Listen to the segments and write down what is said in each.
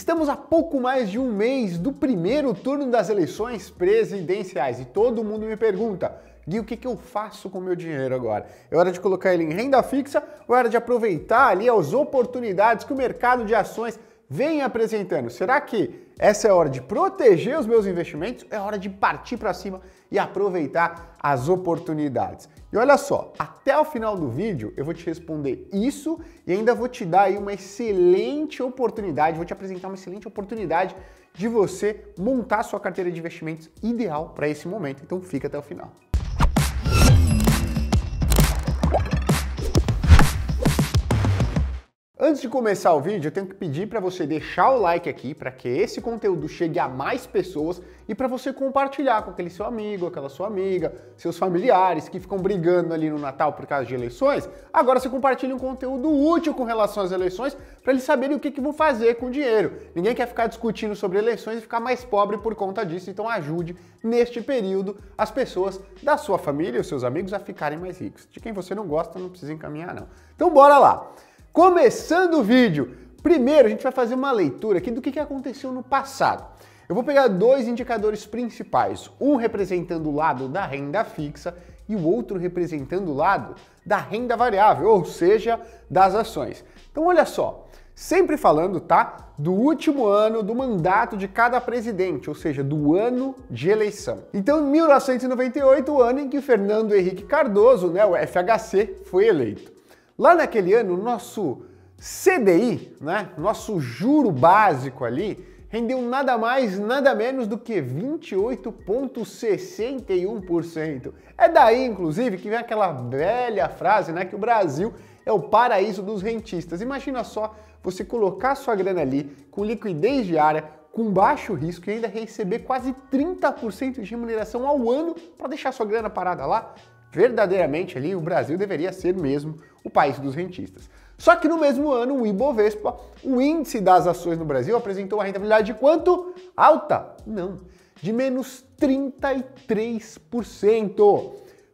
Estamos a pouco mais de um mês do primeiro turno das eleições presidenciais e todo mundo me pergunta: Gui, o que, que eu faço com meu dinheiro agora? É hora de colocar ele em renda fixa ou é hora de aproveitar ali as oportunidades que o mercado de ações vem apresentando? Será que essa é a hora de proteger os meus investimentos? É hora de partir para cima e aproveitar as oportunidades. E olha só, até o final do vídeo eu vou te responder isso e ainda vou te dar aí uma excelente oportunidade, vou te apresentar uma excelente oportunidade de você montar sua carteira de investimentos ideal para esse momento. Então fica até o final. Antes de começar o vídeo, eu tenho que pedir para você deixar o like aqui para que esse conteúdo chegue a mais pessoas e para você compartilhar com aquele seu amigo, aquela sua amiga, seus familiares que ficam brigando ali no Natal por causa de eleições. Agora você compartilha um conteúdo útil com relação às eleições para eles saberem o que, que vão fazer com o dinheiro. Ninguém quer ficar discutindo sobre eleições e ficar mais pobre por conta disso, então ajude neste período as pessoas da sua família, os seus amigos a ficarem mais ricos. De quem você não gosta, não precisa encaminhar não. Então bora lá. Começando o vídeo, primeiro a gente vai fazer uma leitura aqui do que aconteceu no passado. Eu vou pegar dois indicadores principais, um representando o lado da renda fixa e o outro representando o lado da renda variável, ou seja, das ações. Então olha só, sempre falando, tá, do último ano do mandato de cada presidente, ou seja, do ano de eleição. Então, 1998, o ano em que Fernando Henrique Cardoso, né, o FHC, foi eleito. Lá naquele ano, o nosso CDI, né, nosso juro básico ali, rendeu nada mais, nada menos do que 28,61%. É daí, inclusive, que vem aquela velha frase, né, que o Brasil é o paraíso dos rentistas. Imagina só você colocar sua grana ali com liquidez diária, com baixo risco e ainda receber quase 30% de remuneração ao ano para deixar sua grana parada lá. Verdadeiramente ali o Brasil deveria ser mesmo o país dos rentistas. Só que no mesmo ano, o Ibovespa, o índice das ações no Brasil, apresentou uma rentabilidade de quanto? Alta? Não, de menos 33%.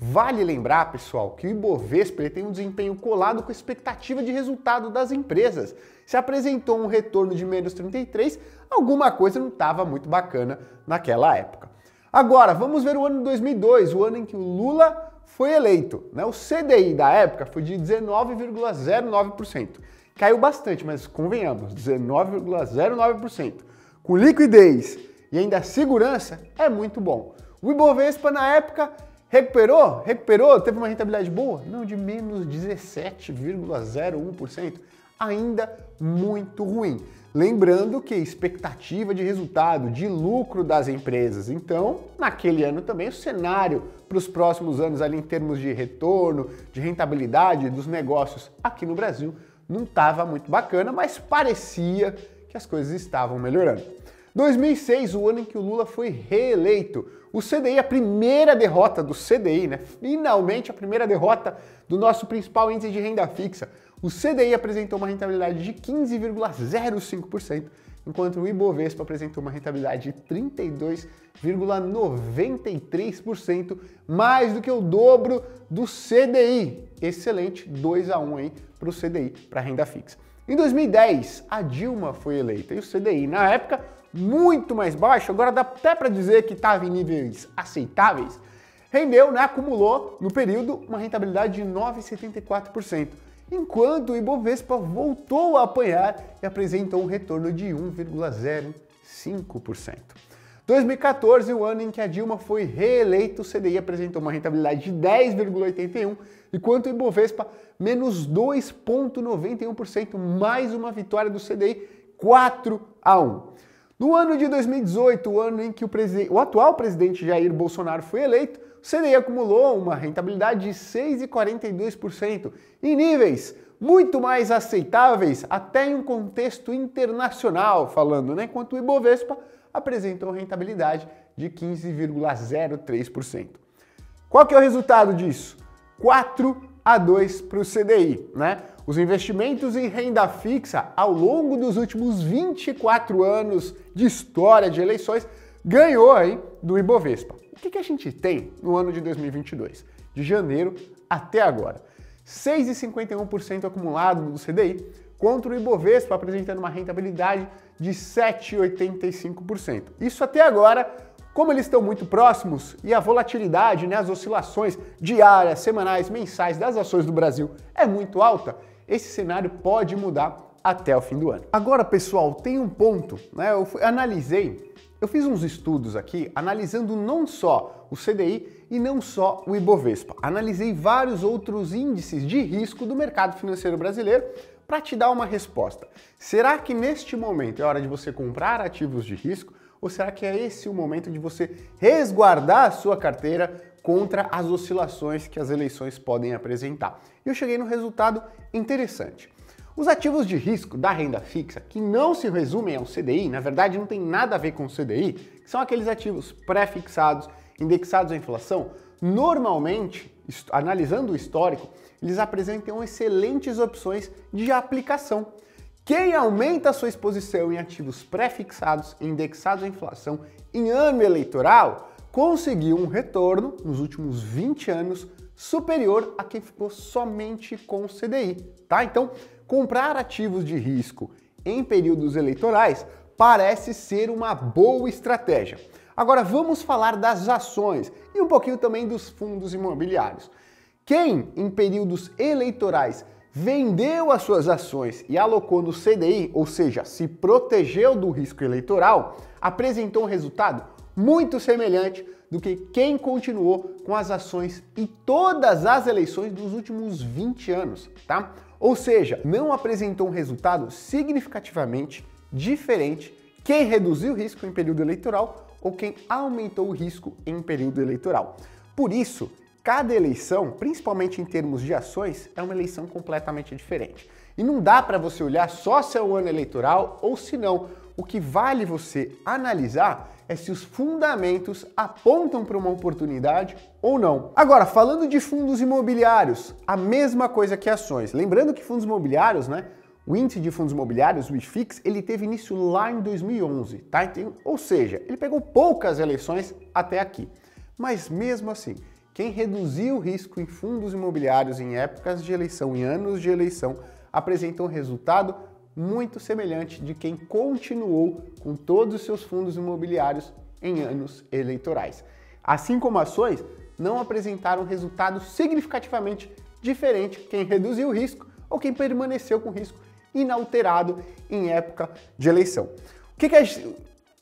Vale lembrar, pessoal, que o Ibovespa ele tem um desempenho colado com a expectativa de resultado das empresas. Se apresentou um retorno de menos 33, alguma coisa não estava muito bacana naquela época. Agora, vamos ver o ano 2002, o ano em que o Lula foi eleito. Né? O CDI da época foi de 19,09%. Caiu bastante, mas convenhamos, 19,09%. Com liquidez e ainda segurança, é muito bom. O Ibovespa na época recuperou, recuperou, teve uma rentabilidade boa, não de menos 17,01%, ainda muito ruim. Lembrando que expectativa de resultado, de lucro das empresas. Então, naquele ano também o cenário para os próximos anos ali em termos de retorno, de rentabilidade dos negócios aqui no Brasil não estava muito bacana, mas parecia que as coisas estavam melhorando. 2006, o ano em que o Lula foi reeleito. O CDI, a primeira derrota do CDI, né? Finalmente a primeira derrota do nosso principal índice de renda fixa. O CDI apresentou uma rentabilidade de 15,05%, enquanto o Ibovespa apresentou uma rentabilidade de 32,93%, mais do que o dobro do CDI. Excelente 2 a 1 aí para o CDI, para renda fixa. Em 2010, a Dilma foi eleita e o CDI, na época, muito mais baixo, agora dá até para dizer que estava em níveis aceitáveis, rendeu, né, acumulou no período uma rentabilidade de 9,74%, enquanto o Ibovespa voltou a apanhar e apresentou um retorno de 1,05%. 2014, o ano em que a Dilma foi reeleita, o CDI apresentou uma rentabilidade de 10,81, enquanto o Ibovespa menos 2,91%, mais uma vitória do CDI 4 a 1. No ano de 2018, o ano em que o, o atual presidente Jair Bolsonaro foi eleito, o CDI acumulou uma rentabilidade de 6,42%, em níveis muito mais aceitáveis, até em um contexto internacional falando, né? enquanto o Ibovespa apresentou rentabilidade de 15,03%. Qual que é o resultado disso? Quatro a2 para o CDI, né? Os investimentos em renda fixa ao longo dos últimos 24 anos de história de eleições ganhou aí do Ibovespa. O que, que a gente tem no ano de 2022, de janeiro até agora? 6,51% acumulado do CDI contra o Ibovespa apresentando uma rentabilidade de 7,85%. Isso até agora como eles estão muito próximos e a volatilidade, né, as oscilações diárias, semanais, mensais das ações do Brasil é muito alta, esse cenário pode mudar até o fim do ano. Agora, pessoal, tem um ponto, né? Eu fui, analisei, eu fiz uns estudos aqui analisando não só o CDI e não só o Ibovespa. Analisei vários outros índices de risco do mercado financeiro brasileiro para te dar uma resposta. Será que neste momento é hora de você comprar ativos de risco? Ou será que é esse o momento de você resguardar a sua carteira contra as oscilações que as eleições podem apresentar? E eu cheguei num resultado interessante. Os ativos de risco da renda fixa, que não se resumem ao CDI, na verdade não tem nada a ver com o CDI, que são aqueles ativos pré-fixados, indexados à inflação, normalmente, analisando o histórico, eles apresentam excelentes opções de aplicação. Quem aumenta sua exposição em ativos pré-fixados indexados à inflação em ano eleitoral conseguiu um retorno nos últimos 20 anos superior a quem ficou somente com o CDI, tá? Então, comprar ativos de risco em períodos eleitorais parece ser uma boa estratégia. Agora vamos falar das ações e um pouquinho também dos fundos imobiliários. Quem em períodos eleitorais vendeu as suas ações e alocou no CDI, ou seja, se protegeu do risco eleitoral, apresentou um resultado muito semelhante do que quem continuou com as ações e todas as eleições dos últimos 20 anos, tá? Ou seja, não apresentou um resultado significativamente diferente quem reduziu o risco em período eleitoral ou quem aumentou o risco em período eleitoral. Por isso, Cada eleição, principalmente em termos de ações, é uma eleição completamente diferente. E não dá para você olhar só se é um ano eleitoral ou se não. O que vale você analisar é se os fundamentos apontam para uma oportunidade ou não. Agora, falando de fundos imobiliários, a mesma coisa que ações. Lembrando que fundos imobiliários, né? O índice de fundos imobiliários, o IFIX, ele teve início lá em 2011, tá? Então, ou seja, ele pegou poucas eleições até aqui. Mas mesmo assim, quem reduziu o risco em fundos imobiliários em épocas de eleição e anos de eleição apresenta um resultado muito semelhante de quem continuou com todos os seus fundos imobiliários em anos eleitorais. Assim como ações, não apresentaram resultado significativamente diferente quem reduziu o risco ou quem permaneceu com risco inalterado em época de eleição. O que, que, é,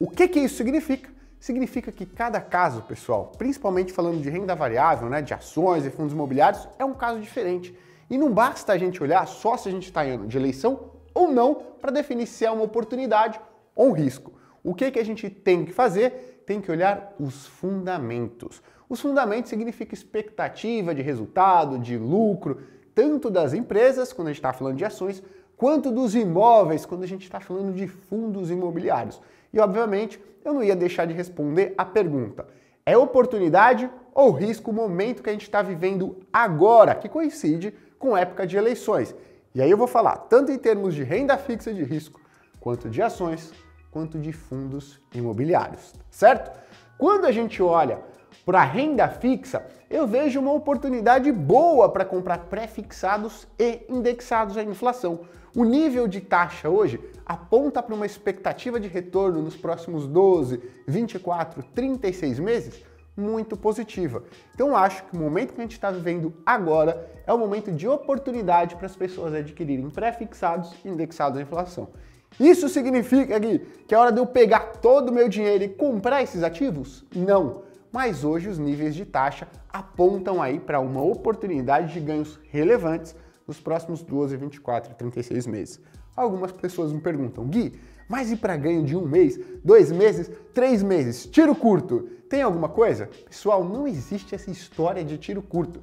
o que, que isso significa? Significa que cada caso, pessoal, principalmente falando de renda variável, né, de ações e fundos imobiliários, é um caso diferente. E não basta a gente olhar só se a gente está em ano de eleição ou não para definir se é uma oportunidade ou um risco. O que, que a gente tem que fazer? Tem que olhar os fundamentos. Os fundamentos significa expectativa de resultado, de lucro, tanto das empresas, quando a gente está falando de ações, quanto dos imóveis, quando a gente está falando de fundos imobiliários. E obviamente eu não ia deixar de responder a pergunta: é oportunidade ou risco o momento que a gente está vivendo agora, que coincide com época de eleições? E aí eu vou falar tanto em termos de renda fixa de risco, quanto de ações, quanto de fundos imobiliários, certo? Quando a gente olha para renda fixa, eu vejo uma oportunidade boa para comprar pré-fixados e indexados à inflação. O nível de taxa hoje aponta para uma expectativa de retorno nos próximos 12, 24, 36 meses muito positiva. Então acho que o momento que a gente está vivendo agora é o momento de oportunidade para as pessoas adquirirem pré-fixados e indexados à inflação. Isso significa Gui, que é hora de eu pegar todo o meu dinheiro e comprar esses ativos? Não mas hoje os níveis de taxa apontam aí para uma oportunidade de ganhos relevantes nos próximos 12, 24 e 36 meses. Algumas pessoas me perguntam, Gui, mas e para ganho de um mês, dois meses, três meses? Tiro curto, tem alguma coisa? Pessoal, não existe essa história de tiro curto.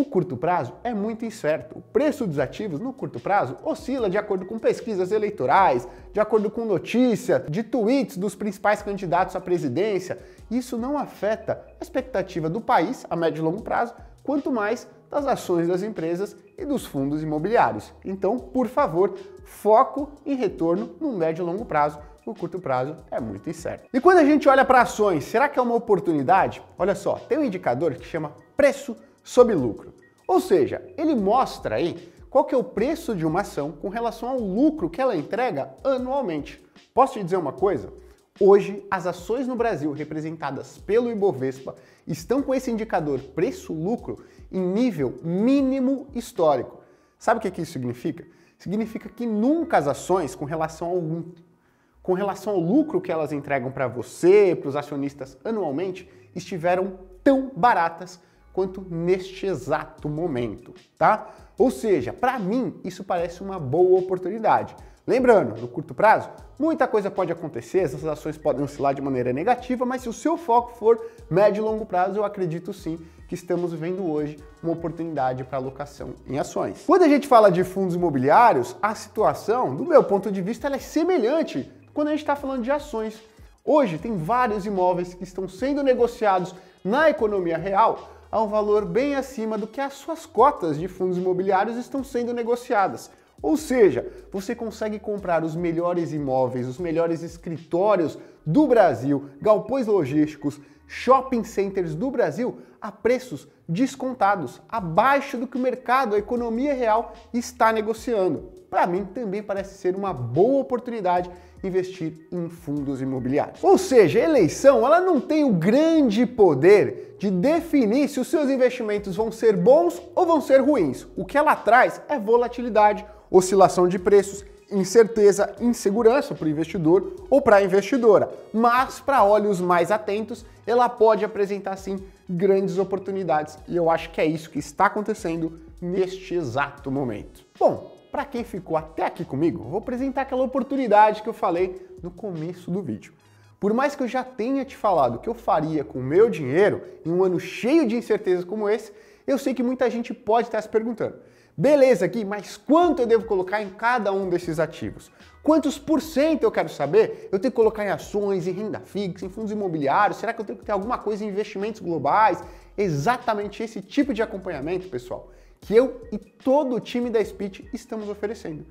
O curto prazo é muito incerto. O preço dos ativos no curto prazo oscila de acordo com pesquisas eleitorais, de acordo com notícias, de tweets dos principais candidatos à presidência. Isso não afeta a expectativa do país a médio e longo prazo, quanto mais das ações das empresas e dos fundos imobiliários. Então, por favor, foco em retorno no médio e longo prazo. O curto prazo é muito incerto. E quando a gente olha para ações, será que é uma oportunidade? Olha só, tem um indicador que chama preço sob lucro. Ou seja, ele mostra aí qual que é o preço de uma ação com relação ao lucro que ela entrega anualmente. Posso te dizer uma coisa? Hoje, as ações no Brasil representadas pelo Ibovespa estão com esse indicador preço-lucro em nível mínimo histórico. Sabe o que isso significa? Significa que nunca as ações com relação ao com relação ao lucro que elas entregam para você, para os acionistas anualmente, estiveram tão baratas quanto neste exato momento, tá? Ou seja, para mim isso parece uma boa oportunidade. Lembrando, no curto prazo, muita coisa pode acontecer, essas ações podem oscilar de maneira negativa, mas se o seu foco for médio e longo prazo, eu acredito sim que estamos vendo hoje uma oportunidade para alocação em ações. Quando a gente fala de fundos imobiliários, a situação, do meu ponto de vista, é semelhante quando a gente está falando de ações. Hoje tem vários imóveis que estão sendo negociados na economia real a um valor bem acima do que as suas cotas de fundos imobiliários estão sendo negociadas. Ou seja, você consegue comprar os melhores imóveis, os melhores escritórios do Brasil, galpões logísticos, shopping centers do Brasil a preços descontados, abaixo do que o mercado, a economia real está negociando. Para mim também parece ser uma boa oportunidade investir em fundos imobiliários. Ou seja, a eleição ela não tem o grande poder de definir se os seus investimentos vão ser bons ou vão ser ruins. O que ela traz é volatilidade, oscilação de preços, incerteza, insegurança para o investidor ou para a investidora. Mas para olhos mais atentos, ela pode apresentar sim grandes oportunidades e eu acho que é isso que está acontecendo neste exato momento. Bom, para quem ficou até aqui comigo, vou apresentar aquela oportunidade que eu falei no começo do vídeo. Por mais que eu já tenha te falado o que eu faria com o meu dinheiro em um ano cheio de incertezas como esse, eu sei que muita gente pode estar se perguntando: beleza, aqui, mas quanto eu devo colocar em cada um desses ativos? Quantos por cento eu quero saber? Eu tenho que colocar em ações, em renda fixa, em fundos imobiliários? Será que eu tenho que ter alguma coisa em investimentos globais? Exatamente esse tipo de acompanhamento, pessoal, que eu e todo o time da Speed estamos oferecendo.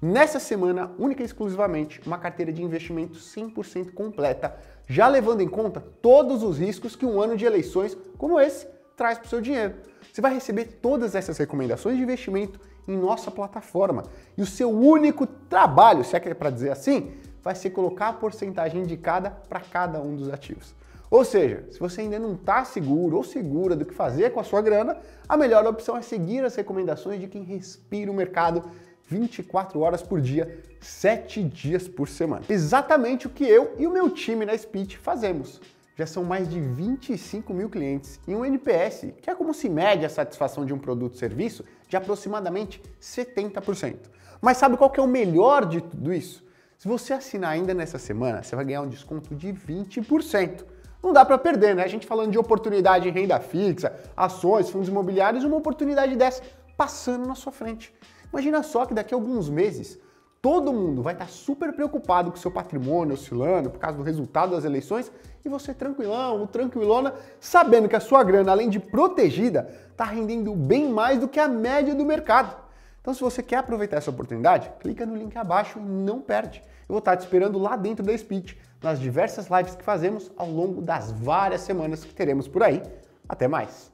Nessa semana, única e exclusivamente, uma carteira de investimento 100% completa, já levando em conta todos os riscos que um ano de eleições como esse traz para o seu dinheiro. Você vai receber todas essas recomendações de investimento em nossa plataforma. E o seu único trabalho, se é que é para dizer assim, vai ser colocar a porcentagem indicada para cada um dos ativos. Ou seja, se você ainda não está seguro ou segura do que fazer com a sua grana, a melhor opção é seguir as recomendações de quem respira o mercado 24 horas por dia, 7 dias por semana. Exatamente o que eu e o meu time na Speech fazemos. Já são mais de 25 mil clientes e um NPS, que é como se mede a satisfação de um produto ou serviço, de aproximadamente 70%. Mas sabe qual que é o melhor de tudo isso? Se você assinar ainda nessa semana, você vai ganhar um desconto de 20% não dá para perder, né? A gente falando de oportunidade em renda fixa, ações, fundos imobiliários, uma oportunidade dessa passando na sua frente. Imagina só que daqui a alguns meses todo mundo vai estar super preocupado com seu patrimônio oscilando por causa do resultado das eleições e você tranquilão, tranquilona, sabendo que a sua grana, além de protegida, está rendendo bem mais do que a média do mercado. Então, se você quer aproveitar essa oportunidade, clica no link abaixo e não perde. Eu vou estar te esperando lá dentro da Speech, nas diversas lives que fazemos ao longo das várias semanas que teremos por aí. Até mais!